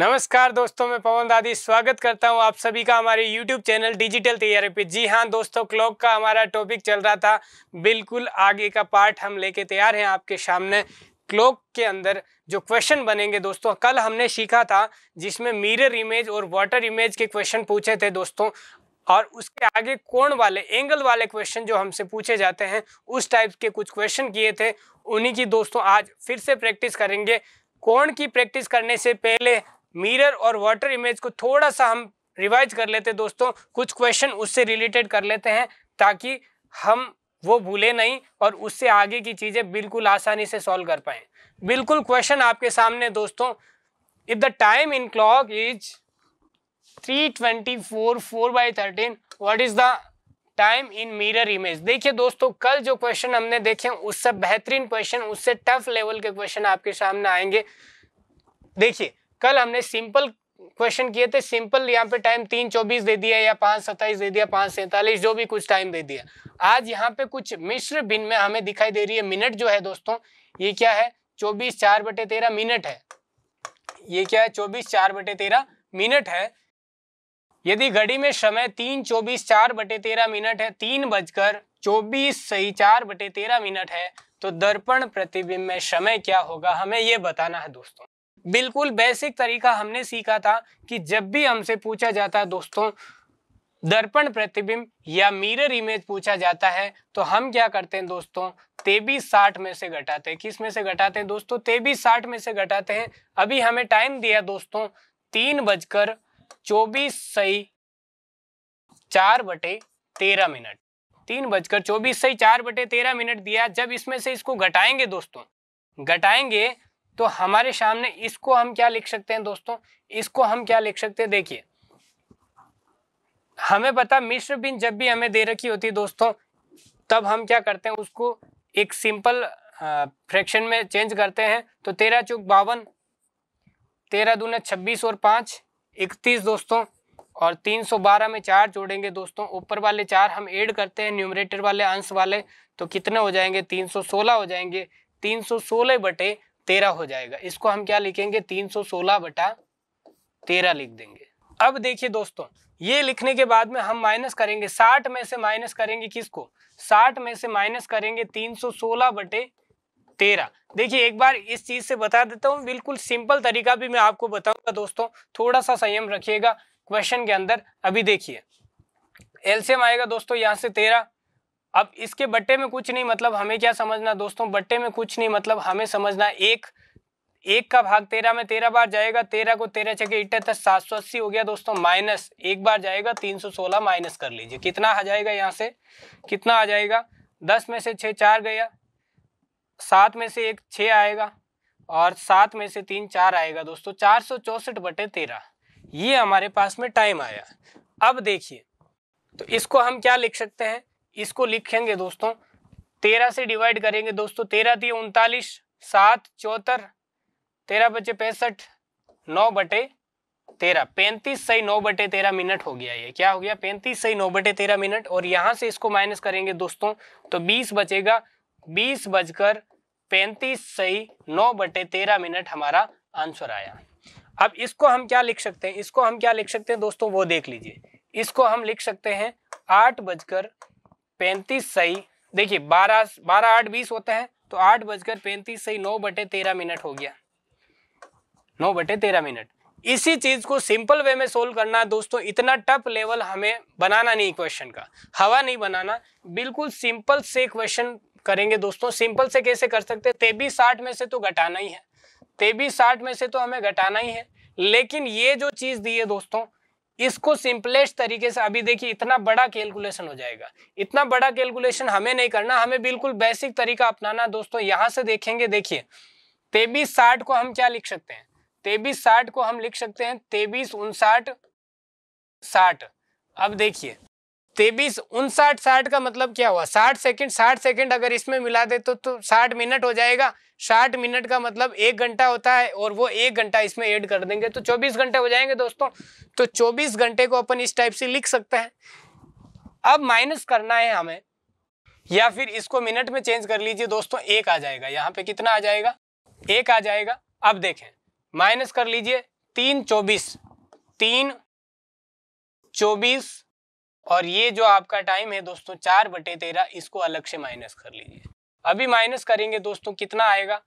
नमस्कार दोस्तों मैं पवन दादी स्वागत करता हूं आप सभी का हमारे YouTube चैनल डिजिटल तैयारी पे जी हाँ दोस्तों क्लॉक का हमारा टॉपिक चल रहा था बिल्कुल आगे का पार्ट हम लेके तैयार हैं आपके सामने क्लॉक के अंदर जो क्वेश्चन बनेंगे दोस्तों कल हमने सीखा था जिसमें मिरर इमेज और वाटर इमेज के क्वेश्चन पूछे थे दोस्तों और उसके आगे कोण वाले एंगल वाले क्वेश्चन जो हमसे पूछे जाते हैं उस टाइप के कुछ क्वेश्चन किए थे उन्हीं की दोस्तों आज फिर से प्रैक्टिस करेंगे कोण की प्रैक्टिस करने से पहले मिरर और वाटर इमेज को थोड़ा सा हम रिवाइज कर लेते दोस्तों कुछ क्वेश्चन उससे रिलेटेड कर लेते हैं ताकि हम वो भूले नहीं और उससे आगे की चीज़ें बिल्कुल आसानी से सॉल्व कर पाए बिल्कुल क्वेश्चन आपके सामने दोस्तों if the time in clock is 324 four by thirteen what is the time in mirror image देखिए दोस्तों कल जो क्वेश्चन हमने देखे उससे बेहतरीन क्वेश्चन उससे टफ लेवल के क्वेश्चन आपके सामने आएंगे देखिए कल हमने सिंपल क्वेश्चन किए थे सिंपल यहाँ पे टाइम तीन चौबीस दे दिया या पाँच सत्ताईस दे दिया पाँच सैंतालीस जो भी कुछ टाइम दे दिया आज यहाँ पे कुछ मिश्र बिन में हमें दिखाई दे रही है मिनट जो है दोस्तों ये क्या है चौबीस चार बटे तेरह मिनट है ये क्या है चौबीस चार बटे तेरह मिनट है यदि घड़ी में समय तीन चौबीस चार बटे तेरह मिनट है तीन बजकर चौबीस सही चार बटे तेरह मिनट है तो दर्पण प्रतिबिंब में समय क्या होगा हमें ये बताना है दोस्तों बिल्कुल बेसिक तरीका हमने सीखा था कि जब भी हमसे पूछा जाता है दोस्तों दर्पण प्रतिबिंब या मिरर इमेज पूछा जाता है तो हम क्या करते हैं दोस्तों तेबीस साठ में से घटाते हैं किस में से घटाते हैं दोस्तों तेबीस साठ में से घटाते हैं अभी हमें टाइम दिया दोस्तों तीन बजकर चौबीस सही चार बटे तेरह मिनट तीन बजकर चौबीस सही चार बटे तेरह मिनट दिया जब इसमें से इसको घटाएंगे दोस्तों घटाएंगे तो हमारे सामने इसको हम क्या लिख सकते हैं दोस्तों इसको हम क्या लिख सकते हैं देखिए हमें पता मिश्र बिन जब भी हमें दे रखी होती है दोस्तों तब हम क्या करते हैं उसको एक सिंपल फ्रैक्शन में चेंज करते हैं तो तेरह चौक बावन तेरह दूना छब्बीस और पाँच इकतीस दोस्तों और 312 में चार जोड़ेंगे दोस्तों ऊपर वाले चार हम ऐड करते हैं न्यूमरेटर वाले अंश वाले तो कितने हो जाएंगे 316 हो जाएंगे 316 बटे तेरह हो जाएगा इसको हम क्या लिखेंगे तीन सौ सोलह बटा तेरह लिख देंगे अब देखिए दोस्तों ये लिखने के बाद में हम माइनस करेंगे साठ में से माइनस करेंगे किसको साठ में से माइनस करेंगे तीन सौ सोलह बटे तेरह देखिए एक बार इस चीज से बता देता हूँ बिल्कुल सिंपल तरीका भी मैं आपको बताऊंगा दोस्तों थोड़ा सा संयम रखिएगा क्वेश्चन के अंदर अभी देखिए एलसीएम आएगा दोस्तों यहाँ से तेरह अब इसके बट्टे में कुछ नहीं मतलब हमें क्या समझना दोस्तों बट्टे में कुछ नहीं मतलब हमें समझना एक एक का भाग तेरह में तेरह बार जाएगा तेरह को तेरह छके तक तो सात सौ अस्सी हो गया दोस्तों माइनस एक बार जाएगा तीन सौ सोलह माइनस कर लीजिए कितना आ जाएगा यहाँ से कितना आ जाएगा दस में से छः चार गया सात में से एक छः आएगा और सात में से तीन चार आएगा दोस्तों चार सौ चौंसठ बटे तेरह ये हमारे पास में टाइम आया अब देखिए तो इसको हम क्या लिख सकते हैं इसको लिखेंगे दोस्तों तेरह से डिवाइड करेंगे दोस्तों तेरह दिए उनतालीस सात चौहत्तर तेरह बचे पैंसठ नौ बटे तेरह पैंतीस सही नौ बटे तेरह मिनट हो गया ये क्या हो गया पैंतीस सही नौ बटे तेरह मिनट और यहाँ से इसको माइनस करेंगे दोस्तों तो बीस बचेगा बीस बजकर पैंतीस सही नौ बटे तेरह मिनट हमारा आंसर आया अब इसको हम क्या लिख सकते हैं इसको हम क्या लिख सकते हैं दोस्तों वो देख लीजिए इसको हम लिख सकते हैं आठ बजकर पैंतीस सही देखिए बारह बारह आठ बीस होता है तो आठ बजकर पैंतीस सही नौ बटे तेरह मिनट हो गया नौ बटे तेरह मिनट इसी चीज को सिंपल वे में सोल्व करना है दोस्तों इतना टफ लेवल हमें बनाना नहीं क्वेश्चन का हवा नहीं बनाना बिल्कुल सिंपल से क्वेश्चन करेंगे दोस्तों सिंपल से कैसे कर सकते हैं तेबी साठ में से तो घटाना ही है तेबी साठ में से तो हमें घटाना ही है लेकिन ये जो चीज दी है दोस्तों इसको सिंपलेस्ट तरीके से अभी देखिए इतना बड़ा कैलकुलेशन हो जाएगा इतना बड़ा कैलकुलेशन हमें नहीं करना हमें बिल्कुल बेसिक तरीका अपनाना दोस्तों यहां से देखेंगे देखिए तेबीस साठ को हम क्या लिख सकते हैं तेबीस साठ को हम लिख सकते हैं तेबीस उनसाठ साठ अब देखिए तेबीस उनसाठ साठ का मतलब क्या हुआ साठ सेकंड साठ सेकंड अगर इसमें मिला दे तो तो साठ मिनट हो जाएगा साठ मिनट का मतलब एक घंटा होता है और वो एक घंटा इसमें ऐड कर देंगे तो चौबीस घंटे हो जाएंगे दोस्तों तो चौबीस घंटे को अपन इस टाइप से लिख सकते हैं अब माइनस करना है हमें या फिर इसको मिनट में चेंज कर लीजिए दोस्तों एक आ जाएगा यहाँ पे कितना आ जाएगा एक आ जाएगा अब देखें माइनस कर लीजिए तीन चौबीस तीन चौबीस और ये जो आपका टाइम है दोस्तों चार बटे तेरह इसको अलग से माइनस कर लीजिए अभी माइनस करेंगे दोस्तों कितना आएगा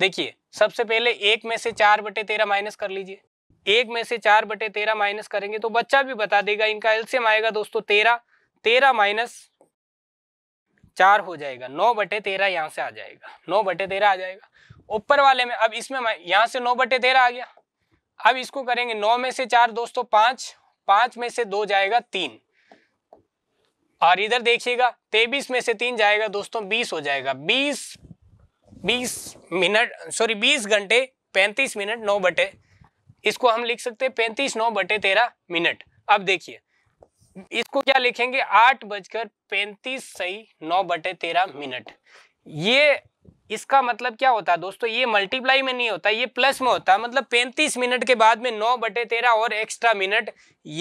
देखिए सबसे पहले एक में से चार बटे तेरह माइनस कर लीजिए एक में से चार बटे तेरह माइनस करेंगे तो बच्चा भी बता देगा इनका एल्सियम आएगा दोस्तों तेरह तेरह माइनस चार हो जाएगा नौ बटे तेरह यहाँ से आ जाएगा नौ बटे तेरह आ जाएगा ऊपर वाले में अब इसमें यहाँ से नौ बटे तेरह आ गया अब इसको करेंगे नौ में से चार दोस्तों पाँच पांच में से दो जाएगा तीन और इधर देखिएगा तेबीस में से तीन जाएगा दोस्तों बीस हो जाएगा बीस बीस मिनट सॉरी बीस घंटे पैंतीस मिनट नौ बटे इसको हम लिख सकते हैं पैंतीस नौ बटे तेरह मिनट अब देखिए इसको क्या लिखेंगे आठ बजकर पैंतीस सही नौ बटे तेरह मिनट ये इसका मतलब क्या होता है दोस्तों ये मल्टीप्लाई में नहीं होता ये प्लस में होता है मतलब 35 मिनट के बाद में 9 बटे तेरह और एक्स्ट्रा मिनट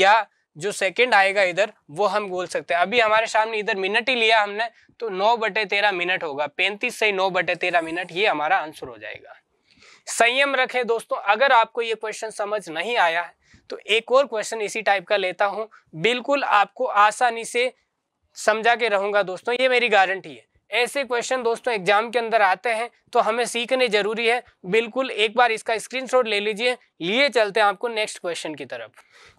या जो सेकंड आएगा इधर वो हम बोल सकते हैं अभी हमारे सामने इधर मिनट ही लिया हमने तो 9 बटे तेरह मिनट होगा 35 से 9 बटे तेरह मिनट ये हमारा आंसर हो जाएगा संयम रखे दोस्तों अगर आपको ये क्वेश्चन समझ नहीं आया तो एक और क्वेश्चन इसी टाइप का लेता हूँ बिल्कुल आपको आसानी से समझा के रहूंगा दोस्तों ये मेरी गारंटी है ऐसे क्वेश्चन दोस्तों एग्जाम के अंदर आते हैं तो हमें सीखने जरूरी है बिल्कुल एक बार इसका स्क्रीनशॉट ले लीजिए लिए चलते हैं आपको नेक्स्ट क्वेश्चन की तरफ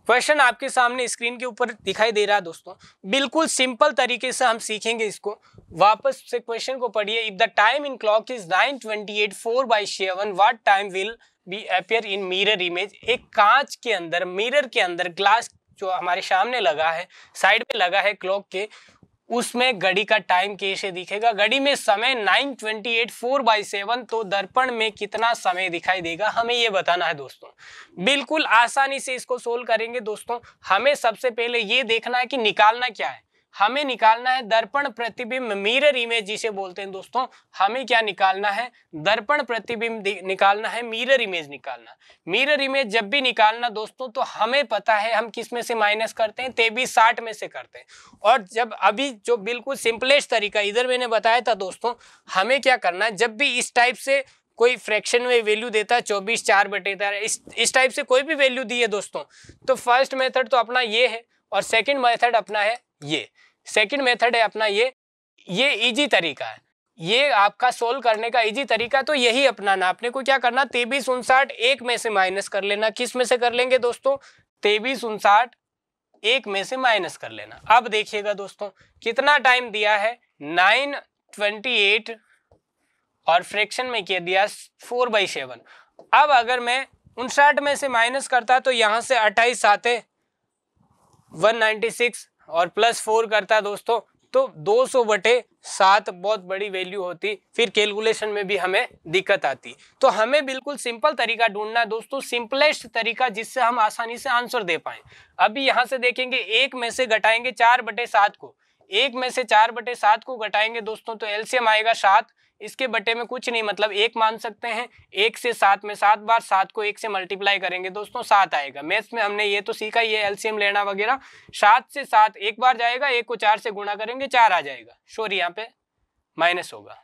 क्वेश्चन आपके सामने स्क्रीन के ऊपर दिखाई दे रहा है दोस्तों बिल्कुल सिंपल तरीके से हम सीखेंगे इसको वापस से क्वेश्चन को पढ़िए if the time in clock is nine twenty eight four by seven what time will be appear in mirror image एक कांच के अंदर मिरर के अंदर ग्लास जो हमारे सामने लगा है साइड में लगा है क्लॉक के उसमें घड़ी का टाइम कैसे दिखेगा घड़ी में समय 9:28 twenty eight four by seven तो दर्पण में कितना समय दिखाई देगा हमें ये बताना है दोस्तों बिल्कुल आसानी से इसको सोल्व करेंगे दोस्तों हमें सबसे पहले ये देखना है कि निकालना क्या है हमें निकालना है दर्पण प्रतिबिंब मिरर इमेज जिसे बोलते हैं दोस्तों हमें क्या निकालना है दर्पण प्रतिबिंब निकालना है मिरर इमेज निकालना मिरर इमेज जब भी निकालना दोस्तों तो हमें पता है हम किस में से माइनस करते हैं तेबीस साठ में से करते हैं और जब अभी जो बिल्कुल सिंपलेस्ट तरीका इधर मैंने बताया था दोस्तों हमें क्या करना है जब भी इस टाइप से कोई फ्रैक्शन में वैल्यू देता है चौबीस चार बटे तार इस इस टाइप से कोई भी वैल्यू दी है दोस्तों तो फर्स्ट मेथड तो अपना ये है और सेकंड मेथड अपना है ये सेकंड मेथड है अपना ये ये इजी तरीका है ये आपका सोल्व करने का इजी तरीका तो यही अपनाना आपने को क्या करना तेबीस उनसाठ एक में से माइनस कर लेना किस में से कर लेंगे दोस्तों तेबीस उनसाठ एक में से माइनस कर लेना अब देखिएगा दोस्तों कितना टाइम दिया है नाइन ट्वेंटी एट और फ्रैक्शन में किया दिया फोर बाई सेवन अब अगर मैं उनसाठ में से माइनस करता तो यहां से अट्ठाईस आते वन नाइन्टी सिक्स और प्लस फोर करता दोस्तों तो 200 बटे सात बहुत बड़ी वैल्यू होती फिर कैलकुलेशन में भी हमें दिक्कत आती तो हमें बिल्कुल सिंपल तरीका ढूंढना है दोस्तों सिंपलेस्ट तरीका जिससे हम आसानी से आंसर दे पाए अभी यहाँ से देखेंगे एक में से घटाएंगे चार बटे सात को एक में से चार बटे सात को घटाएंगे दोस्तों तो एल्सियम आएगा सात इसके बटे में कुछ नहीं मतलब एक मान सकते हैं एक से सात में सात बार सात को एक से मल्टीप्लाई करेंगे दोस्तों सात आएगा मैथ्स में हमने ये तो सीखा ये एलसीएम लेना वगैरह सात से सात एक बार जाएगा एक को चार से गुणा करेंगे चार आ जाएगा शोर यहाँ पे माइनस होगा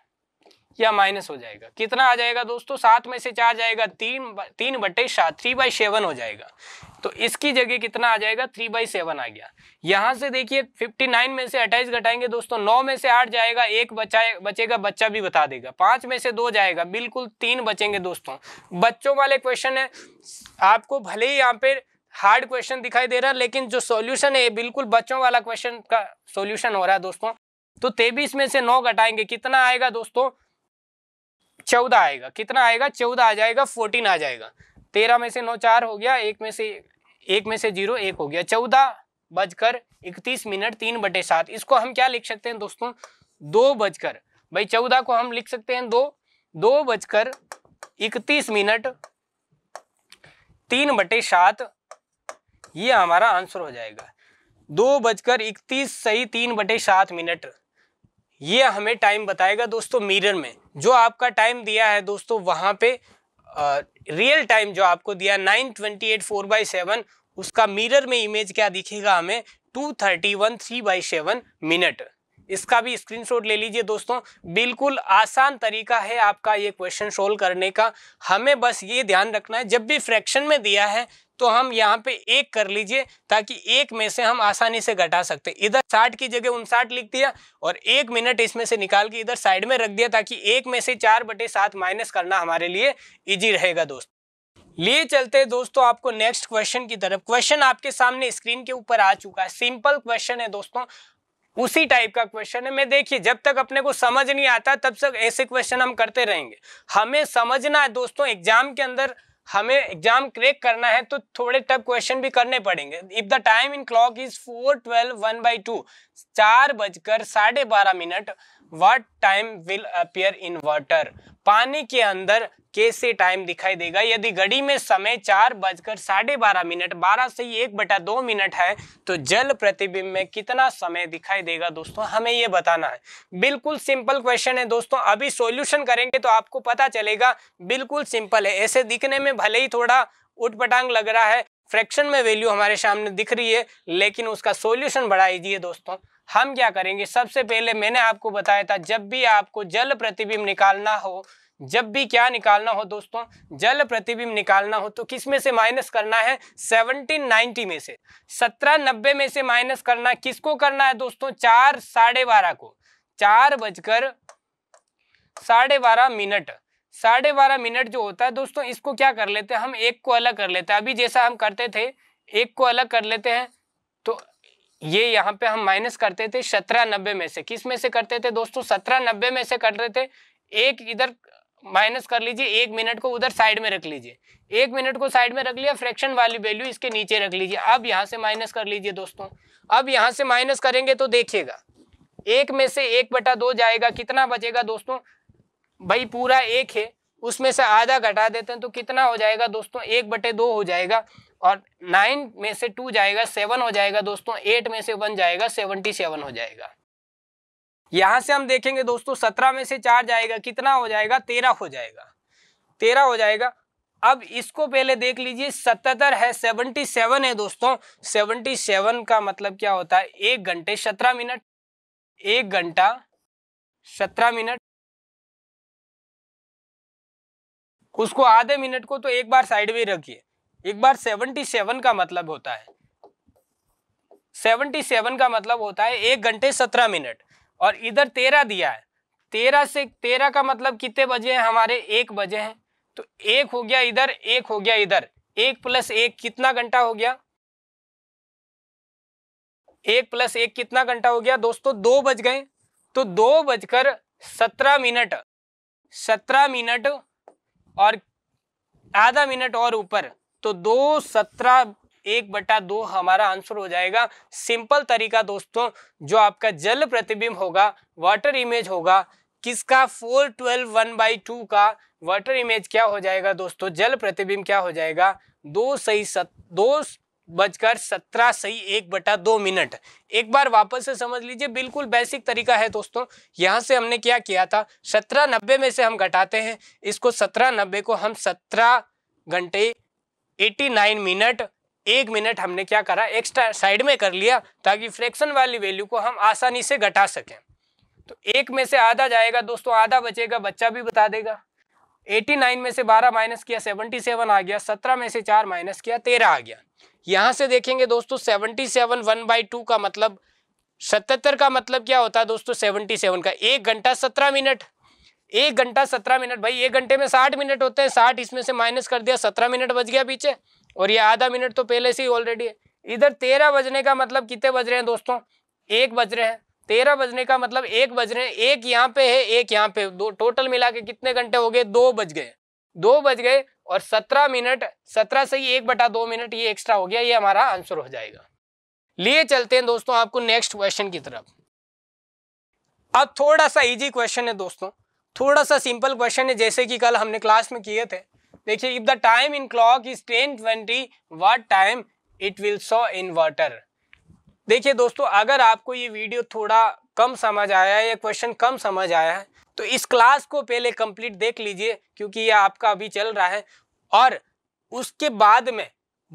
या माइनस हो जाएगा कितना आ जाएगा दोस्तों सात में से चार जाएगा तीन तीन बटे सात थ्री बाई सेवन हो जाएगा तो इसकी जगह कितना आ जाएगा थ्री बाई सेवन आ गया यहाँ से देखिए फिफ्टी नाइन में से अट्ठाईस घटाएंगे दोस्तों नौ में से आठ जाएगा एक बचाए बचेगा बच्चा भी बता देगा पाँच में से दो जाएगा बिल्कुल तीन बचेंगे दोस्तों बच्चों वाले क्वेश्चन है आपको भले ही यहाँ पे हार्ड क्वेश्चन दिखाई दे रहा है लेकिन जो सॉल्यूशन है बिल्कुल बच्चों वाला क्वेश्चन का सोल्यूशन हो रहा है दोस्तों तो तेबीस में से नौ घटाएंगे कितना आएगा दोस्तों चौदह आएगा कितना आएगा चौदह आ जाएगा फोर्टीन आ जाएगा तेरह में से नौ चार हो गया एक में से एक में से जीरो एक हो गया चौदह बजकर इकतीस मिनट तीन बटे सात इसको हम क्या लिख सकते हैं दोस्तों दो बजकर भाई चौदह को हम लिख सकते हैं दो दो बजकर इकतीस मिनट तीन बटे सात ये हमारा आंसर हो जाएगा दो बजकर इकतीस सही तीन बटे सात मिनट ये हमें टाइम बताएगा दोस्तों मिरर में जो आपका टाइम दिया है दोस्तों वहाँ पे रियल टाइम जो आपको दिया nine twenty eight four by seven उसका मिरर में इमेज क्या दिखेगा हमें two thirty one three by seven minute इसका भी स्क्रीनशॉट ले लीजिए दोस्तों बिल्कुल आसान तरीका है आपका ये क्वेश्चन सोल्व करने का हमें बस ये ध्यान रखना है जब भी फ्रैक्शन में दिया है तो हम यहाँ पे एक कर लीजिए ताकि एक में से हम आसानी से घटा सकते इधर साठ की जगह उनसाठ लिख दिया और एक मिनट इसमें से निकाल के इधर साइड में रख दिया ताकि एक में से चार बटे सात माइनस करना हमारे लिए इजी रहेगा दोस्त लिए चलते हैं दोस्तों आपको नेक्स्ट क्वेश्चन की तरफ क्वेश्चन आपके सामने स्क्रीन के ऊपर आ चुका है सिंपल क्वेश्चन है दोस्तों उसी टाइप का क्वेश्चन है मैं देखिए जब तक अपने को समझ नहीं आता तब तक ऐसे क्वेश्चन हम करते रहेंगे हमें समझना है दोस्तों एग्जाम के अंदर हमें एग्जाम क्रेक करना है तो थोड़े टफ क्वेश्चन भी करने पड़ेंगे if the time in clock is four twelve one by two चार बजकर साढ़े बारह minute what time will appear in water पानी के अंदर कैसे टाइम दिखाई देगा यदि घड़ी में समय चार बजकर साढ़े बारह मिनट बारह से एक बटा दो मिनट है तो जल प्रतिबिंब में कितना समय दिखाई देगा दोस्तों हमें ये बताना है बिल्कुल सिंपल क्वेश्चन है दोस्तों अभी सॉल्यूशन करेंगे तो आपको पता चलेगा बिल्कुल सिंपल है ऐसे दिखने में भले ही थोड़ा उठपटांग लग रहा है फ्रैक्शन में वैल्यू हमारे सामने दिख रही है लेकिन उसका सोल्यूशन बढ़ा दीजिए दोस्तों हम क्या करेंगे सबसे पहले मैंने आपको बताया था जब भी आपको जल प्रतिबिंब निकालना हो जब भी क्या निकालना हो दोस्तों जल प्रतिबिंब निकालना हो तो किस में से माइनस करना है 1790 में से 1790 में से माइनस करना किसको करना है दोस्तों चार साढ़े बारह को चार बजकर साढ़े बारह मिनट साढ़े बारह मिनट जो होता है दोस्तों इसको क्या कर लेते हैं हम एक को अलग कर लेते हैं अभी जैसा हम करते थे एक को अलग कर लेते हैं तो ये यहाँ पे हम माइनस करते थे सत्रह नब्बे में से किस में से करते थे दोस्तों सत्रह नब्बे में से कर रहे थे एक इधर माइनस कर लीजिए एक मिनट को उधर साइड में रख लीजिए एक मिनट को साइड में रख लिया फ्रैक्शन वाली वैल्यू इसके नीचे रख लीजिए अब यहाँ से माइनस कर लीजिए दोस्तों अब यहाँ से माइनस करेंगे तो देखिएगा एक में से एक बटा दो जाएगा कितना बचेगा दोस्तों भाई पूरा एक है उसमें से आधा घटा देते हैं तो कितना हो जाएगा दोस्तों एक बटे दो हो जाएगा और नाइन में से टू जाएगा सेवन हो जाएगा दोस्तों एट में से वन जाएगा सेवनटी सेवन हो जाएगा यहां से हम देखेंगे दोस्तों सत्रह में से चार जाएगा कितना हो जाएगा तेरह हो जाएगा तेरह हो जाएगा अब इसको पहले देख लीजिए सतहत्तर है सेवनटी सेवन है दोस्तों सेवनटी सेवन का मतलब क्या होता है एक घंटे सत्रह मिनट एक घंटा सत्रह मिनट उसको आधे मिनट को तो एक बार साइड में रखिए एक बार 77 का मतलब होता है 77 का मतलब होता है एक घंटे सत्रह मिनट और इधर तेरह दिया है तेरह से तेरह का मतलब कितने बजे हैं हमारे एक बजे हैं तो एक हो गया इधर एक हो गया इधर एक प्लस एक कितना घंटा हो गया एक प्लस एक कितना घंटा हो गया दोस्तों दो बज गए तो दो बजकर सत्रह मिनट सत्रह मिनट और आधा मिनट और ऊपर तो दो सत्रह एक बटा दो हमारा आंसर हो जाएगा सिंपल तरीका दोस्तों जो आपका जल प्रतिबिंब होगा वाटर इमेज होगा किसका four twelve one by two का वाटर इमेज क्या हो जाएगा दोस्तों जल प्रतिबिंब क्या हो जाएगा दो सही सत दो बजकर सत्रह सही एक बटा दो मिनट एक बार वापस से समझ लीजिए बिल्कुल बेसिक तरीका है दोस्तों यहाँ से हमने क्या किया था सत्रह नब्बे में से हम घटाते हैं इसको सत्रह नब्बे को हम सत्रह घंटे 89 मिनट एक मिनट हमने क्या करा एक्स्ट्रा साइड में कर लिया ताकि फ्रैक्शन वाली वैल्यू को हम आसानी से घटा सकें तो एक में से आधा जाएगा दोस्तों आधा बचेगा बच्चा भी बता देगा 89 में से 12 माइनस किया 77 आ गया 17 में से 4 माइनस किया 13 आ गया यहाँ से देखेंगे दोस्तों 77 सेवन वन बाई टू का मतलब 77 का मतलब क्या होता है दोस्तों 77 का एक घंटा 17 मिनट एक घंटा सत्रह मिनट भाई एक घंटे में साठ मिनट होते हैं साठ इसमें से माइनस कर दिया सत्रह मिनट बज गया पीछे और ये आधा मिनट तो पहले से ही ऑलरेडी है इधर तेरह बजने का मतलब कितने बज रहे हैं दोस्तों एक बज रहे हैं तेरह बजने का मतलब एक बज रहे हैं एक यहाँ पे है एक यहाँ पे दो टोटल मिला के कितने घंटे हो गए दो बज गए दो बज गए और सत्रह मिनट सत्रह से ही एक बटा दो मिनट ये एक्स्ट्रा हो गया ये हमारा आंसर हो जाएगा लिए चलते हैं दोस्तों आपको नेक्स्ट क्वेश्चन की तरफ अब थोड़ा सा इजी क्वेश्चन है दोस्तों थोड़ा सा सिंपल क्वेश्चन है जैसे कि कल हमने क्लास में किए थे देखिए if the time in clock is ten twenty what time it will show water देखिए दोस्तों अगर आपको ये वीडियो थोड़ा कम समझ आया है या क्वेश्चन कम समझ आया है तो इस क्लास को पहले कंप्लीट देख लीजिए क्योंकि ये आपका अभी चल रहा है और उसके बाद में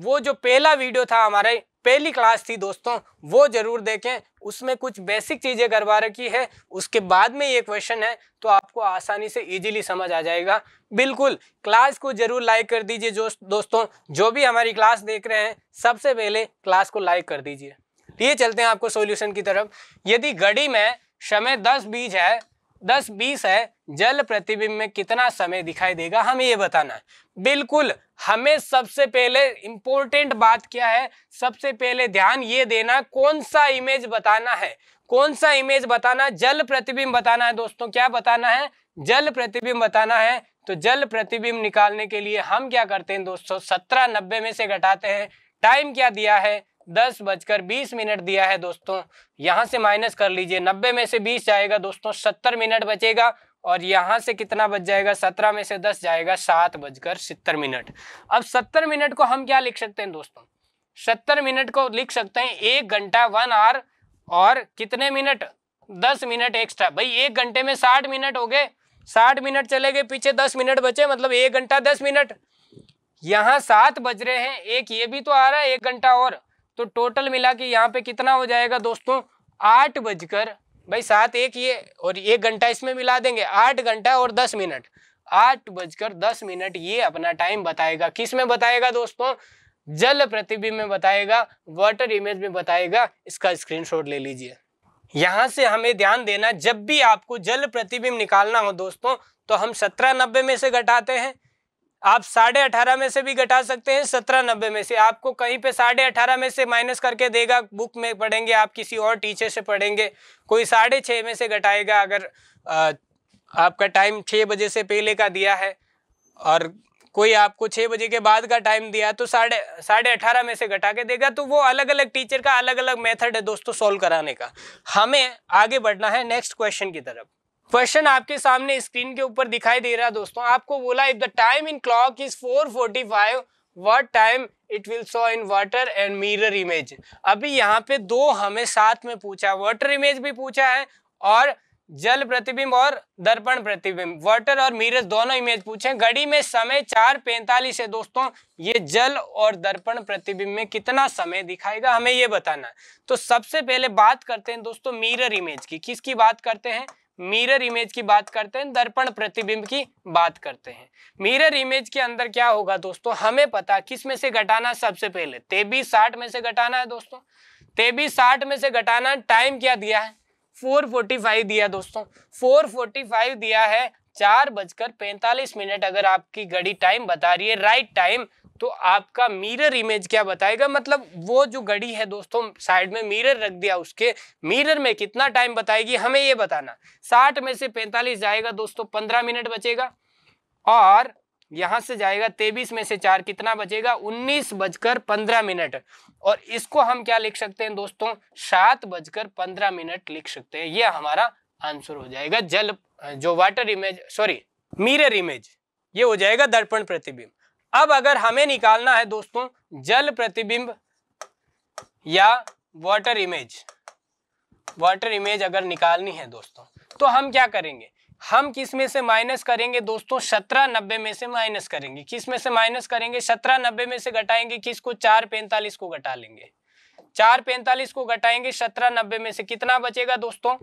वो जो पहला वीडियो था हमारे पहली क्लास थी दोस्तों वो ज़रूर देखें उसमें कुछ बेसिक चीज़ें करवा रखी है उसके बाद में ये क्वेश्चन है तो आपको आसानी से इजीली समझ आ जाएगा बिल्कुल क्लास को ज़रूर लाइक कर दीजिए जो दोस्तों जो भी हमारी क्लास देख रहे हैं सबसे पहले क्लास को लाइक कर दीजिए ये चलते हैं आपको सोल्यूशन की तरफ यदि घड़ी में समय दस बीज है दस बीस है जल प्रतिबिंब में कितना समय दिखाई देगा हमें ये बताना है बिल्कुल हमें सबसे पहले इम्पोर्टेंट बात क्या है सबसे पहले ध्यान ये देना कौन सा इमेज बताना है कौन सा इमेज बताना जल प्रतिबिंब बताना है दोस्तों क्या बताना है जल प्रतिबिंब बताना है तो जल प्रतिबिंब निकालने के लिए हम क्या करते हैं दोस्तों सत्रह नब्बे में से घटाते हैं टाइम क्या दिया है दस बजकर बीस मिनट दिया है दोस्तों यहाँ से माइनस कर लीजिए नब्बे में से बीस जाएगा दोस्तों सत्तर मिनट बचेगा और यहाँ से कितना बज जाएगा सत्रह में से दस जाएगा सात बजकर सत्तर मिनट अब सत्तर मिनट को हम क्या लिख सकते हैं दोस्तों सत्तर मिनट को लिख सकते हैं एक घंटा वन आवर और कितने मिनट दस मिनट एक्स्ट्रा भाई एक घंटे में साठ मिनट हो गए साठ मिनट चले गए पीछे दस मिनट बचे मतलब एक घंटा दस मिनट यहाँ सात बज रहे हैं एक ये भी तो आ रहा है एक घंटा और तो टोटल मिला के यहाँ पे कितना हो जाएगा दोस्तों आठ बजकर भाई सात एक ये और एक घंटा इसमें मिला देंगे आठ घंटा और दस मिनट आठ बजकर दस मिनट ये अपना टाइम बताएगा किस में बताएगा दोस्तों जल प्रतिबिंब में बताएगा वाटर इमेज में बताएगा इसका स्क्रीनशॉट ले लीजिए यहाँ से हमें ध्यान देना जब भी आपको जल प्रतिबिंब निकालना हो दोस्तों तो हम सत्रह नब्बे में से घटाते हैं आप साढ़े अठारह में से भी घटा सकते हैं सत्रह नब्बे में से आपको कहीं पे साढ़े अठारह में से माइनस करके देगा बुक में पढ़ेंगे आप किसी और टीचर से पढ़ेंगे कोई साढ़े छः में से घटाएगा अगर आ, आपका टाइम छः बजे से पहले का दिया है और कोई आपको छः बजे के बाद का टाइम दिया तो साढ़े साढ़े अठारह में से घटा के देगा तो वो अलग अलग टीचर का अलग अलग मेथड है दोस्तों सॉल्व कराने का हमें आगे बढ़ना है नेक्स्ट क्वेश्चन की तरफ क्वेश्चन आपके सामने स्क्रीन के ऊपर दिखाई दे रहा है दोस्तों आपको बोला if the time in clock is 445 what time it will show in water and mirror image अभी यहाँ पे दो हमें साथ में पूछा वाटर इमेज भी पूछा है और जल प्रतिबिंब और दर्पण प्रतिबिंब वाटर और मिरर दोनों इमेज पूछे घड़ी में समय चार पैंतालीस है दोस्तों ये जल और दर्पण प्रतिबिंब में कितना समय दिखाएगा हमें ये बताना तो सबसे पहले बात करते हैं दोस्तों मिरर इमेज की किसकी बात करते हैं मिरर इमेज की बात करते हैं दर्पण प्रतिबिंब की बात करते हैं मिरर इमेज के अंदर क्या होगा दोस्तों हमें पता किस में से घटाना सबसे पहले तेबी साठ में से घटाना है दोस्तों तेबी साठ में से घटाना टाइम क्या दिया है 445 दिया दोस्तों 445 दिया है चार बजकर पैंतालीस मिनट अगर आपकी घड़ी टाइम बता रही है राइट टाइम तो आपका मिरर इमेज क्या बताएगा मतलब वो जो घड़ी है दोस्तों साइड में मिरर रख दिया उसके मिरर में कितना टाइम बताएगी हमें ये बताना साठ में से पैंतालीस जाएगा दोस्तों पंद्रह मिनट बचेगा और यहां से जाएगा तेईस में से चार कितना बचेगा उन्नीस बजकर पंद्रह मिनट और इसको हम क्या लिख सकते हैं दोस्तों सात बजकर पंद्रह मिनट लिख सकते हैं यह हमारा आंसर हो जाएगा जल जो water image sorry mirror image ये हो जाएगा दर्पण प्रतिबिंब अब अगर हमें निकालना है दोस्तों जल प्रतिबिंब या वाटर इमेज वाटर इमेज अगर निकालनी है दोस्तों तो हम क्या करेंगे हम किस में से माइनस करेंगे दोस्तों सत्रह नब्बे में से माइनस करेंगे किस में से माइनस करेंगे सत्रह नब्बे में से घटाएंगे किसको चार पैंतालीस को घटा लेंगे चार पैंतालीस को घटाएंगे सत्रह नब्बे में से कितना बचेगा दोस्तों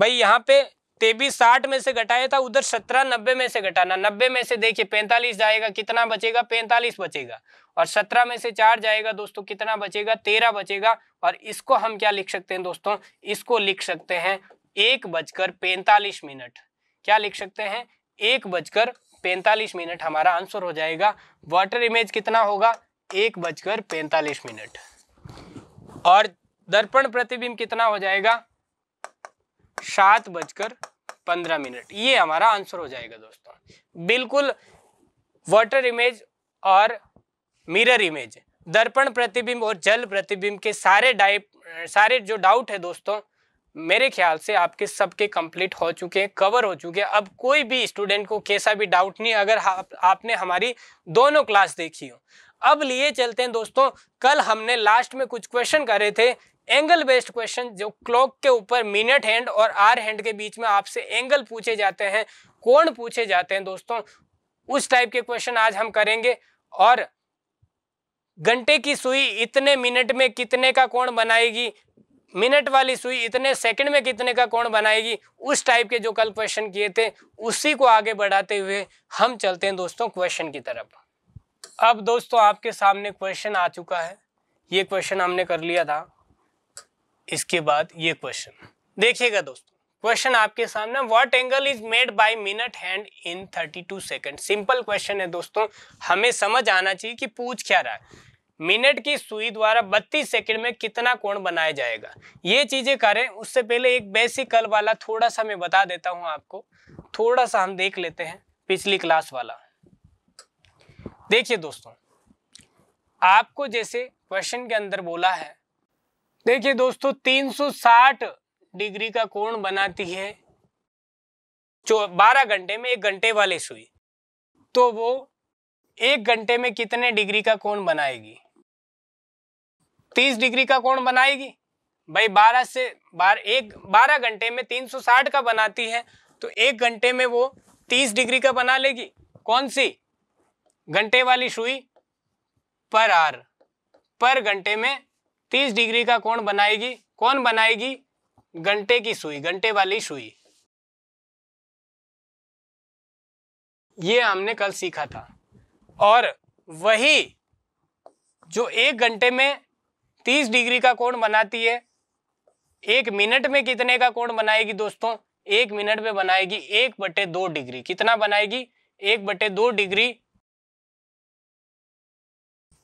भाई यहाँ पे तेबीस साठ में से घटाया था उधर सत्रह नब्बे में से घटाना नब्बे में से देखिए पैंतालीस जाएगा कितना बचेगा पैंतालीस बचेगा और सत्रह में से चार जाएगा दोस्तों कितना बचेगा तेरह बचेगा और इसको हम क्या लिख सकते हैं दोस्तों इसको लिख सकते हैं एक बजकर पैंतालीस मिनट क्या लिख सकते हैं एक बजकर पैंतालीस मिनट हमारा आंसर हो जाएगा वाटर इमेज कितना होगा एक बजकर पैंतालीस मिनट और दर्पण प्रतिबिंब कितना हो जाएगा सात बजकर पंद्रह मिनट ये हमारा आंसर हो जाएगा दोस्तों बिल्कुल वाटर इमेज और मिरर इमेज दर्पण प्रतिबिंब और जल प्रतिबिंब के सारे डाइप सारे जो डाउट है दोस्तों मेरे ख्याल से आपके सबके कंप्लीट हो चुके हैं कवर हो चुके हैं अब कोई भी स्टूडेंट को कैसा भी डाउट नहीं अगर आप, आपने हमारी दोनों क्लास देखी हो अब लिए चलते हैं दोस्तों कल हमने लास्ट में कुछ क्वेश्चन करे थे एंगल बेस्ड क्वेश्चन जो क्लॉक के ऊपर मिनट हैंड और आर हैंड के बीच में आपसे एंगल पूछे जाते हैं कोण पूछे जाते हैं दोस्तों उस टाइप के क्वेश्चन आज हम करेंगे और घंटे की सुई इतने मिनट में कितने का कोण बनाएगी मिनट वाली सुई इतने सेकंड में कितने का कोण बनाएगी उस टाइप के जो कल क्वेश्चन किए थे उसी को आगे बढ़ाते हुए हम चलते हैं दोस्तों क्वेश्चन की तरफ अब दोस्तों आपके सामने क्वेश्चन आ चुका है ये क्वेश्चन हमने कर लिया था इसके बाद ये क्वेश्चन देखिएगा दोस्तों क्वेश्चन आपके सामने what angle is made by minute hand in 32 second simple question है दोस्तों हमें समझ आना चाहिए कि पूछ क्या रहा है मिनट की सुई द्वारा 32 सेकंड में कितना कोण बनाया जाएगा ये चीजें करें उससे पहले एक बेसिक कल वाला थोड़ा सा मैं बता देता हूं आपको थोड़ा सा हम देख लेते हैं पिछली क्लास वाला देखिए दोस्तों आपको जैसे क्वेश्चन के अंदर बोला है देखिए दोस्तों 360 डिग्री का कोण बनाती है जो 12 घंटे में एक घंटे वाले सुई तो वो एक घंटे में कितने डिग्री का कोण बनाएगी 30 डिग्री का कोण बनाएगी भाई 12 से बार एक 12 घंटे में 360 का बनाती है तो एक घंटे में वो 30 डिग्री का बना लेगी कौन सी घंटे वाली सुई पर आर पर घंटे में तीस डिग्री का कोण बनाएगी कौन बनाएगी घंटे की सुई घंटे वाली सुई ये हमने कल सीखा था और वही जो एक घंटे में तीस डिग्री का कोण बनाती है एक मिनट में कितने का कोण बनाएगी दोस्तों एक मिनट में बनाएगी एक बटे दो डिग्री कितना बनाएगी एक बटे दो डिग्री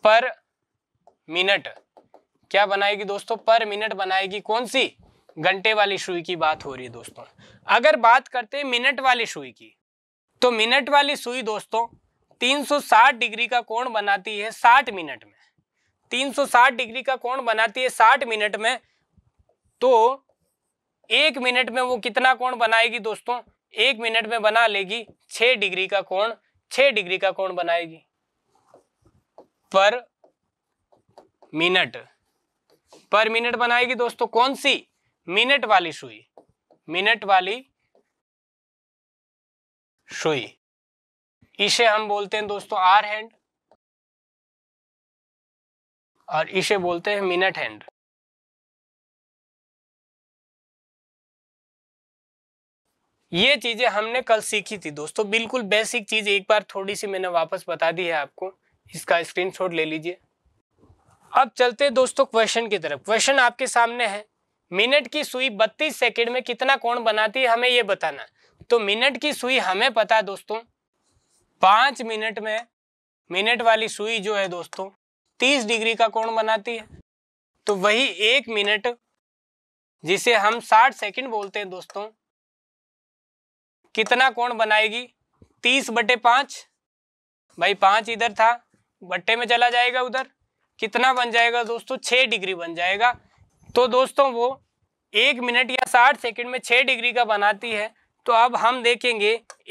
पर मिनट क्या बनाएगी दोस्तों पर मिनट बनाएगी कौन सी घंटे वाली सुई की बात हो रही है दोस्तों अगर बात करते मिनट वाली सुई की तो मिनट वाली सुई दोस्तों 360 डिग्री का कोण बनाती है 60 मिनट में 360 डिग्री का कोण बनाती है 60 मिनट में तो एक मिनट में वो कितना कोण बनाएगी दोस्तों एक मिनट में बना लेगी 6 डिग्री का कोण 6 डिग्री का कोण बनाएगी पर मिनट पर मिनट बनाएगी दोस्तों कौन सी मिनट वाली सुई मिनट वाली सुई इसे हम बोलते हैं दोस्तों आर हैंड और इसे बोलते हैं मिनट हैंड ये चीजें हमने कल सीखी थी दोस्तों बिल्कुल बेसिक चीज एक बार थोड़ी सी मैंने वापस बता दी है आपको इसका स्क्रीनशॉट ले लीजिए अब चलते हैं दोस्तों क्वेश्चन की तरफ क्वेश्चन आपके सामने है मिनट की सुई 32 सेकंड में कितना कोण बनाती है हमें ये बताना तो मिनट की सुई हमें पता है दोस्तों पाँच मिनट में मिनट वाली सुई जो है दोस्तों तीस डिग्री का कोण बनाती है तो वही एक मिनट जिसे हम साठ सेकंड बोलते हैं दोस्तों कितना कोण बनाएगी तीस बटे पाँच भाई पाँच इधर था बट्टे में चला जाएगा उधर कितना बन जाएगा दोस्तों छः डिग्री बन जाएगा तो दोस्तों वो एक मिनट या साठ सेकंड में छः डिग्री का बनाती है तो अब हम देखेंगे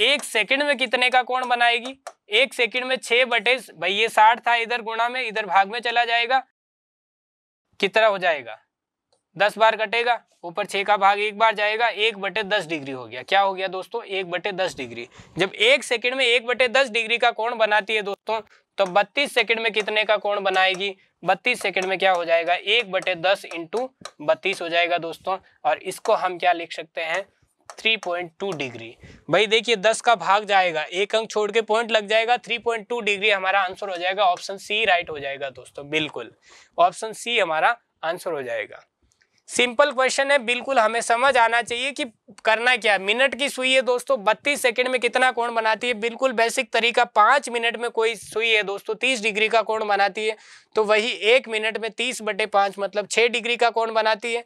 एक सेकंड में कितने का कोण बनाएगी एक सेकंड में छः बटे भाई ये साठ था इधर गुणा में इधर भाग में चला जाएगा कितना हो जाएगा दस बार कटेगा ऊपर छः का भाग एक बार जाएगा एक बटे दस डिग्री हो गया क्या हो गया दोस्तों एक बटे दस डिग्री जब एक सेकंड में एक बटे दस डिग्री का कोण बनाती है दोस्तों तो 32 सेकंड में कितने का कोण बनाएगी 32 सेकंड में क्या हो जाएगा एक बटे दस इंटू बत्तीस हो जाएगा दोस्तों और इसको हम क्या लिख सकते हैं 3.2 डिग्री भाई देखिए 10 का भाग जाएगा एक अंक छोड़ के पॉइंट लग जाएगा 3.2 डिग्री हमारा आंसर हो जाएगा ऑप्शन सी राइट हो जाएगा दोस्तों बिल्कुल ऑप्शन सी हमारा आंसर हो जाएगा सिंपल क्वेश्चन है बिल्कुल हमें समझ आना चाहिए कि करना क्या है मिनट की सुई है दोस्तों बत्तीस सेकंड में कितना कोण बनाती है बिल्कुल बेसिक तरीका पांच मिनट में कोई सुई है दोस्तों तीस डिग्री का कोण बनाती है तो वही एक मिनट में तीस बटे पांच मतलब छह डिग्री का कोण बनाती है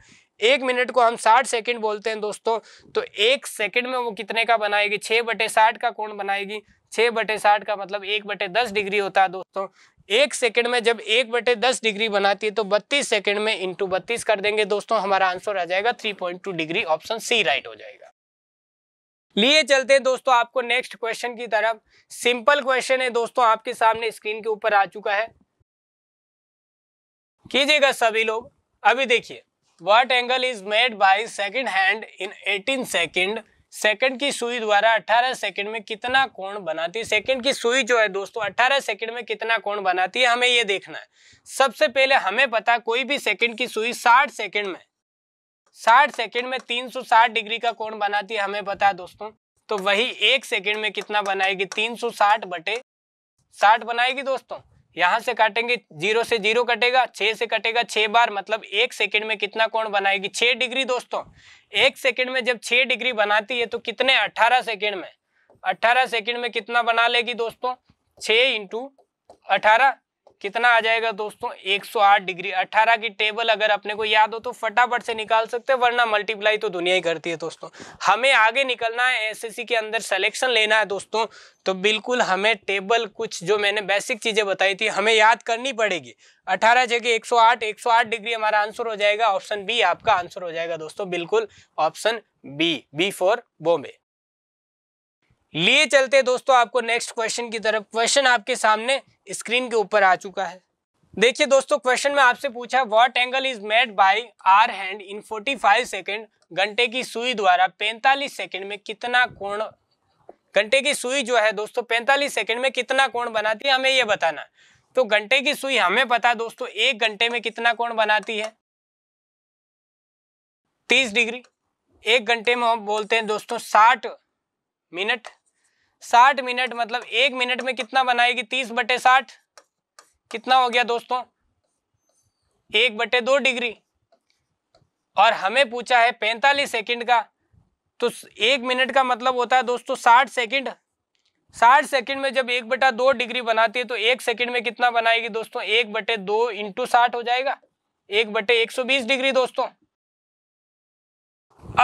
एक मिनट को हम साठ सेकंड बोलते हैं दोस्तों तो एक सेकंड में वो कितने का बनाएगी छः बटे साठ का कोण बनाएगी छः बटे साठ का मतलब एक बटे दस डिग्री होता है दोस्तों एक सेकंड में जब एक बटे दस डिग्री बनाती है तो बत्तीस सेकंड में इंटू बत्तीस कर देंगे दोस्तों हमारा आंसर आ जाएगा three point two degree option C right हो जाएगा लिए चलते हैं दोस्तों आपको नेक्स्ट क्वेश्चन की तरफ सिंपल क्वेश्चन है दोस्तों आपके सामने स्क्रीन के ऊपर आ चुका है कीजिएगा सभी लोग अभी देखिए what angle is made by second hand in eighteen second second की सुई द्वारा 18 सेकंड में कितना कोण बनाती है सेकंड की सुई जो है दोस्तों 18 सेकंड में कितना कोण बनाती है हमें ये देखना है सबसे पहले हमें पता कोई भी सेकंड की सुई 60 सेकंड में 60 सेकंड में 360 डिग्री का कोण बनाती है हमें पता है दोस्तों तो वही एक सेकंड में कितना बनाएगी 360 बटे साठ बनाएगी दोस्तों यहां से काटेंगे जीरो से जीरो कटेगा छह से कटेगा छह बार मतलब एक सेकंड में कितना कोण बनाएगी छह डिग्री दोस्तों एक सेकंड में जब छह डिग्री बनाती है तो कितने अट्ठारह सेकंड में अट्ठारह सेकंड में कितना बना लेगी दोस्तों छ इंटू अठारह कितना आ जाएगा दोस्तों 108 डिग्री 18 की टेबल अगर अपने को याद हो तो फटाफट से निकाल सकते हैं वरना मल्टीप्लाई तो दुनिया ही करती है दोस्तों हमें आगे निकलना है एसएससी के अंदर सिलेक्शन लेना है दोस्तों तो बिल्कुल हमें टेबल कुछ जो मैंने बेसिक चीज़ें बताई थी हमें याद करनी पड़ेगी 18 जगह 108 108 डिग्री हमारा आंसर हो जाएगा ऑप्शन बी आपका आंसर हो जाएगा दोस्तों बिल्कुल option B B for Bombay लिए चलते दोस्तों आपको नेक्स्ट क्वेश्चन की तरफ क्वेश्चन आपके सामने स्क्रीन के ऊपर आ चुका है देखिए दोस्तों क्वेश्चन में आपसे पूछा what angle is made by our hand in 45 second घंटे की सुई द्वारा 45 सेकंड में कितना कोण घंटे की सुई जो है दोस्तों 45 सेकंड में कितना कोण बनाती है हमें ये बताना तो घंटे की सुई हमें पता है दोस्तों एक घंटे में कितना कोण बनाती है तीस डिग्री एक घंटे में हम बोलते हैं दोस्तों साठ मिनट साठ मिनट मतलब एक मिनट में कितना बनाएगी तीस बटे साठ कितना हो गया दोस्तों एक बटे दो डिग्री और हमें पूछा है पैंतालीस सेकंड का तो एक मिनट का मतलब होता है दोस्तों साठ सेकंड साठ सेकंड में जब एक बटा दो डिग्री बनाती है तो एक सेकंड में कितना बनाएगी दोस्तों एक बटे दो इंटू साठ हो जाएगा एक बटे एक सौ बीस डिग्री दोस्तों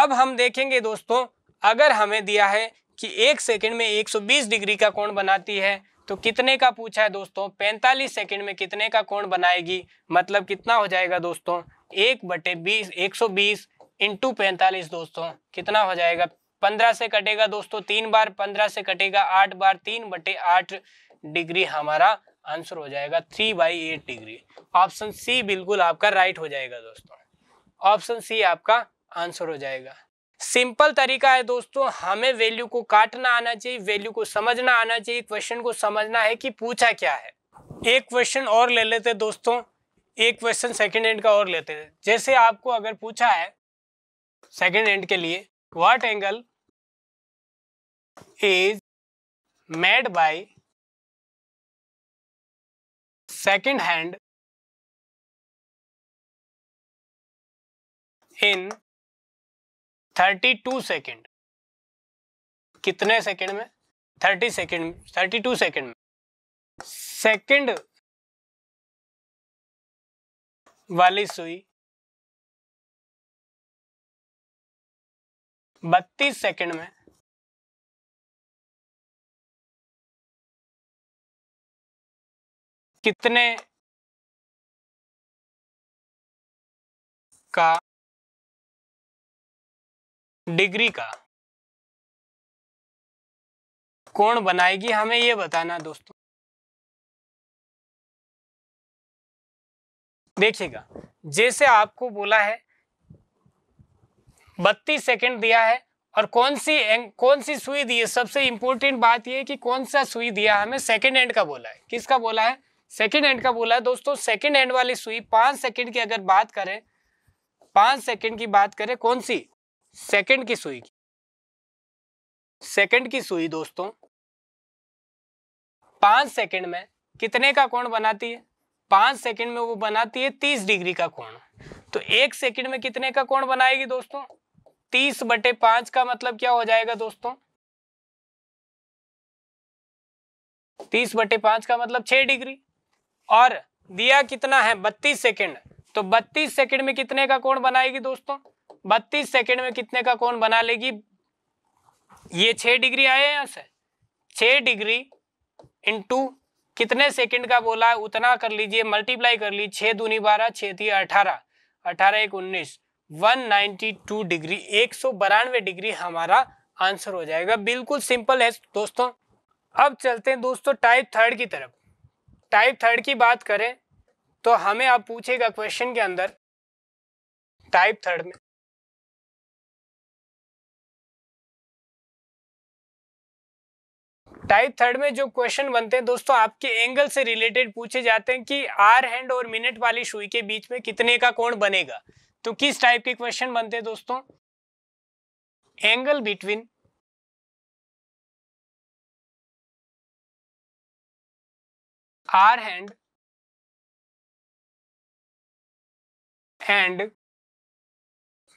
अब हम देखेंगे दोस्तों अगर हमें दिया है कि एक सेकंड में 120 डिग्री का कोण बनाती है तो कितने का पूछा है दोस्तों 45 सेकंड में कितने का कोण बनाएगी मतलब कितना हो जाएगा दोस्तों एक बटे बीस एक सौ बीस इंटू पैंतालीस दोस्तों कितना हो जाएगा पंद्रह से कटेगा दोस्तों तीन बार पंद्रह से कटेगा आठ बार तीन बटे आठ डिग्री हमारा आंसर हो जाएगा three by eight degree option C बिल्कुल आपका राइट हो जाएगा दोस्तों ऑप्शन सी आपका आंसर हो जाएगा सिंपल तरीका है दोस्तों हमें वैल्यू को काटना आना चाहिए वैल्यू को समझना आना चाहिए क्वेश्चन को समझना है कि पूछा क्या है एक क्वेश्चन और ले लेते दोस्तों एक क्वेश्चन सेकेंड हैंड का और लेते हैं जैसे आपको अगर पूछा है सेकेंड हैंड के लिए what angle is made by second hand in thirty two second कितने सेकेंड में thirty second thirty two second में सेकेंड वाली सुई बत्तीस सेकेंड में कितने का डिग्री का कोण बनाएगी हमें ये बताना दोस्तों देखिएगा जैसे आपको बोला है बत्तीस सेकंड दिया है और कौन सी कौन सी सुई दी है सबसे इंपॉर्टेंट बात यह कि कौन सा सुई दिया हमें सेकंड हैंड का बोला है किसका बोला है सेकंड हैंड का बोला है दोस्तों सेकंड हैंड वाली सुई पांच सेकंड की अगर बात करें पांच सेकंड की बात करें कौन सी सेकंड की सुई की सेकंड की सुई दोस्तों पांच सेकंड में कितने का कोण बनाती है पांच सेकंड में वो बनाती है तीस डिग्री का कोण तो एक सेकंड में कितने का कोण बनाएगी दोस्तों तीस बटे पांच का मतलब क्या हो जाएगा दोस्तों तीस बटे पांच का मतलब छह डिग्री और दिया कितना है बत्तीस सेकंड तो बत्तीस सेकंड में कितने का कोण बनाएगी दोस्तों बत्तीस सेकेंड में कितने का कौन बना लेगी ये छः डिग्री आए यहां से छः डिग्री इंटू कितने सेकंड का बोला है उतना कर लीजिए मल्टीप्लाई कर लीजिए छः दूनी बारह छः थी अठारह अठारह एक उन्नीस वन नाइनटी टू डिग्री एक सौ बारानवे डिग्री हमारा आंसर हो जाएगा बिल्कुल सिंपल है दोस्तों अब चलते हैं दोस्तों टाइप थर्ड की तरफ टाइप थर्ड की बात करें तो हमें आप पूछेगा क्वेश्चन के अंदर टाइप थर्ड में टाइप थर्ड में जो क्वेश्चन बनते हैं दोस्तों आपके एंगल से रिलेटेड पूछे जाते हैं कि आर हैंड और मिनट वाली सुई के बीच में कितने का कोण बनेगा तो किस टाइप के क्वेश्चन बनते हैं दोस्तों angle between hour hand and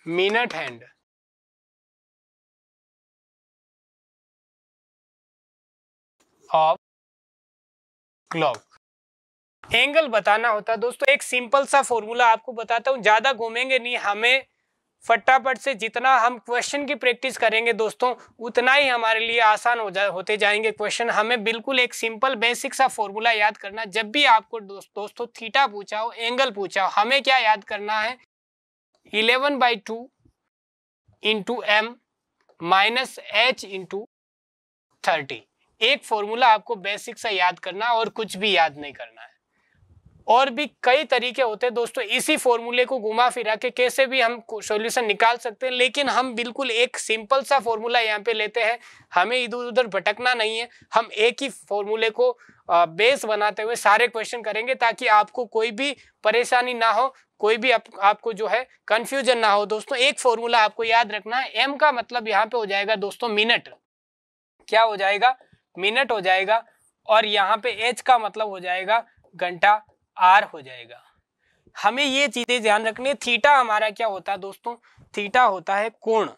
minute hand of clock angle बताना होता है दोस्तों एक सिंपल सा फॉर्मूला आपको बताता हूँ ज़्यादा घूमेंगे नहीं हमें फटाफट से जितना हम क्वेश्चन की प्रैक्टिस करेंगे दोस्तों उतना ही हमारे लिए आसान हो जा होते जाएंगे क्वेश्चन हमें बिल्कुल एक सिंपल बेसिक सा फॉर्मूला याद करना जब भी आपको दोस्त, दोस्तों थीटा पूछा हो एंगल पूछा हो हमें क्या याद करना है eleven by two into M minus H into thirty एक फॉर्मूला आपको बेसिक सा याद करना और कुछ भी याद नहीं करना है और भी कई तरीके होते हैं दोस्तों इसी फॉर्मूले को घुमा फिरा के कैसे भी हम सॉल्यूशन निकाल सकते हैं लेकिन हम बिल्कुल एक सिंपल सा फॉर्मूला यहाँ पे लेते हैं हमें इधर उधर भटकना नहीं है हम एक ही फॉर्मूले को बेस बनाते हुए सारे क्वेश्चन करेंगे ताकि आपको कोई भी परेशानी ना हो कोई भी आप, आपको जो है कन्फ्यूजन ना हो दोस्तों एक फॉर्मूला आपको याद रखना है एम का मतलब यहाँ पे हो जाएगा दोस्तों मिनट क्या हो जाएगा मिनट हो जाएगा और यहाँ पे एच का मतलब हो जाएगा घंटा आर हो जाएगा हमें ये चीजें ध्यान रखनी है थीटा हमारा क्या होता है दोस्तों थीटा होता है कोण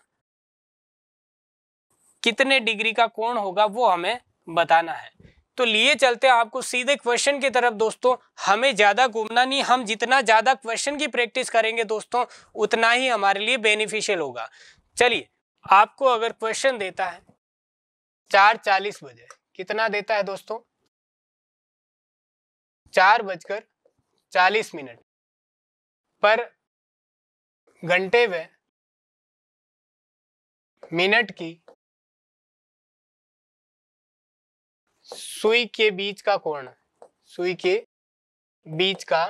कितने डिग्री का कोण होगा वो हमें बताना है तो लिए चलते हैं आपको सीधे क्वेश्चन की तरफ दोस्तों हमें ज़्यादा घूमना नहीं हम जितना ज़्यादा क्वेश्चन की प्रैक्टिस करेंगे दोस्तों उतना ही हमारे लिए बेनिफिशियल होगा चलिए आपको अगर क्वेश्चन देता है चार चालीस बजे कितना देता है दोस्तों चार बजकर चालीस मिनट पर घंटे में मिनट की सुई के बीच का कोण सुई के बीच का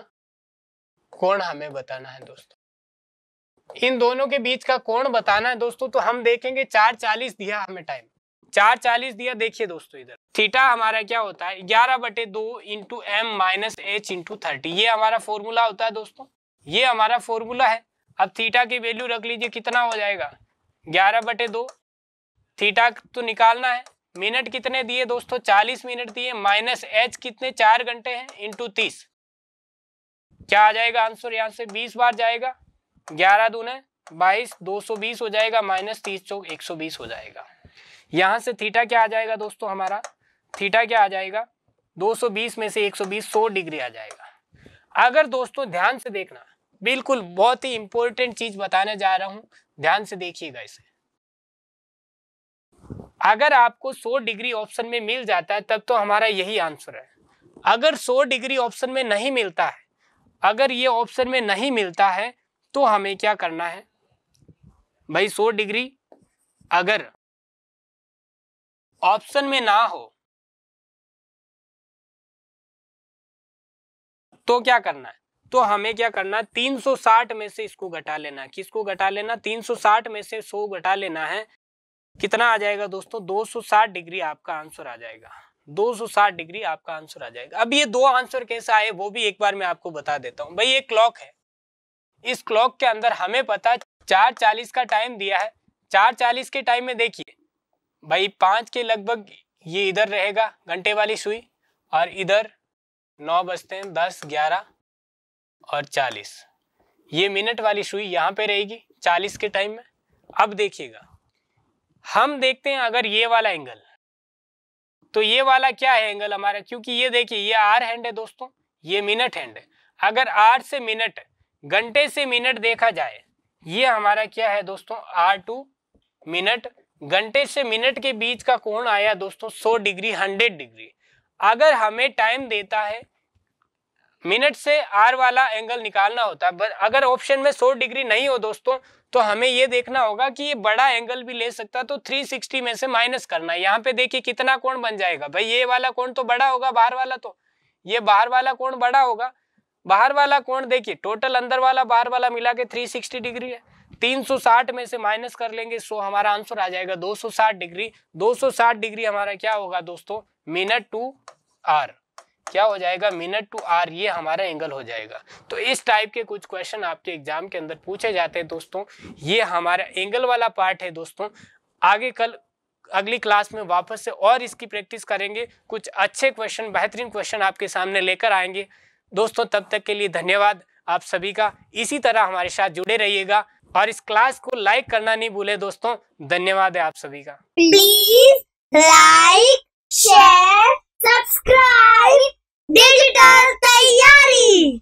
कोण हमें बताना है दोस्तों इन दोनों के बीच का कोण बताना है दोस्तों तो हम देखेंगे चार चालीस दिया हमें टाइम चार चालीस दिया देखिए दोस्तों इधर थीटा हमारा क्या होता है ग्यारह बटे दो into M minus H into thirty ये हमारा फॉर्मूला होता है दोस्तों ये हमारा फॉर्मूला है अब थीटा की वैल्यू रख लीजिए कितना हो जाएगा ग्यारह बटे दो थीटा तो निकालना है मिनट कितने दिए दोस्तों चालीस मिनट दिए माइनस एच कितने चार घंटे हैं इंटू तीस क्या आ जाएगा आंसर यहाँ से बीस बार जाएगा ग्यारह दूने बाईस दो सौ बीस हो जाएगा माइनस तीस चौक एक सौ बीस हो जाएगा यहाँ से थीटा क्या आ जाएगा दोस्तों हमारा थीटा क्या आ जाएगा 220 में से 120 100 डिग्री आ जाएगा अगर दोस्तों ध्यान से देखना बिल्कुल बहुत ही इंपॉर्टेंट चीज बताने जा रहा हूं ध्यान से देखिएगा इसे अगर आपको 100 डिग्री ऑप्शन में मिल जाता है तब तो हमारा यही आंसर है अगर 100 डिग्री ऑप्शन में नहीं मिलता है अगर ये ऑप्शन में नहीं मिलता है तो हमें क्या करना है भाई 100 डिग्री अगर ऑप्शन में ना हो तो क्या करना है तो हमें क्या करना है 360 में से इसको घटा लेना है किसको घटा लेना 360 में से 100 घटा लेना है कितना आ जाएगा दोस्तों 260 डिग्री आपका आंसर आ जाएगा 260 डिग्री आपका आंसर आ जाएगा अब ये दो आंसर कैसे आए वो भी एक बार मैं आपको बता देता हूँ भाई ये क्लॉक है इस क्लॉक के अंदर हमें पता है चार चालीस का टाइम दिया है चार चालीस के टाइम में देखिए भाई पाँच के लगभग ये इधर रहेगा घंटे वाली सुई और इधर नौ बजते हैं दस ग्यारह और चालीस ये मिनट वाली सुई यहाँ पे रहेगी चालीस के टाइम में अब देखिएगा हम देखते हैं अगर ये वाला एंगल तो ये वाला क्या है एंगल हमारा क्योंकि ये देखिए ये आर हैंड है दोस्तों ये मिनट हैंड है अगर आर से मिनट घंटे से मिनट देखा जाए ये हमारा क्या है दोस्तों आर टू मिनट घंटे से मिनट के बीच का कोण आया दोस्तों 100 डिग्री 100 डिग्री अगर हमें टाइम देता है मिनट से आर वाला एंगल निकालना होता है अगर ऑप्शन में 100 डिग्री नहीं हो दोस्तों तो हमें ये देखना होगा कि ये बड़ा एंगल भी ले सकता है तो 360 में से माइनस करना है यहाँ पे देखिए कितना कोण बन जाएगा भाई ये वाला कोण तो बड़ा होगा बाहर वाला तो ये बाहर वाला कोण बड़ा होगा बाहर वाला कोण देखिए टोटल अंदर वाला बाहर वाला मिला के थ्री डिग्री है 360 में से माइनस कर लेंगे सो हमारा आंसर आ जाएगा 260 डिग्री 260 डिग्री हमारा क्या होगा दोस्तों मिनट टू आर क्या हो जाएगा मिनट टू आर ये हमारा एंगल हो जाएगा तो इस टाइप के कुछ क्वेश्चन आपके एग्जाम के अंदर पूछे जाते हैं दोस्तों ये हमारा एंगल वाला पार्ट है दोस्तों आगे कल अगली क्लास में वापस से और इसकी प्रैक्टिस करेंगे कुछ अच्छे क्वेश्चन बेहतरीन क्वेश्चन आपके सामने लेकर आएंगे दोस्तों तब तक के लिए धन्यवाद आप सभी का इसी तरह हमारे साथ जुड़े रहिएगा और इस क्लास को लाइक करना नहीं भूले दोस्तों धन्यवाद है आप सभी का please like share subscribe digital तैयारी